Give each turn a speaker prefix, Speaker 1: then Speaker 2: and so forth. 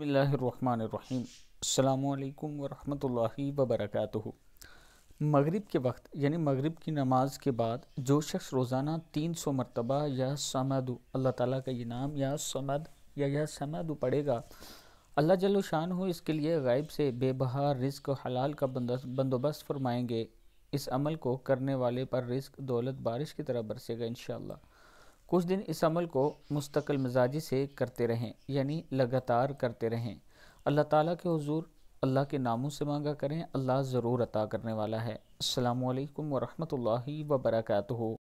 Speaker 1: बसमीम् वरहि वबरक मगरिब के वक्त यानी मगरिब की नमाज के बाद जो शख्स रोज़ाना तीन सौ मरतबा या समद अल्लाह ताला का ये नाम या समद या यह समद पढ़ेगा अल्लाह जल्लो शान हो इसके लिए गायब से बेबहार रिस्क हलाल का बंदोबस्त फरमाएंगे इस अमल को करने वाले पर रिस्क दौलत बारिश की तरह बरसेगा इन कुछ दिन इस अमल को मुस्तकिल मिजाजी से करते रहें यानी लगातार करते रहें अल्लाह ताला के हजूर अल्लाह के नामों से मांगा करें अल्लाह ज़रूर अता करने वाला है अल्लाम वरहमल वर्का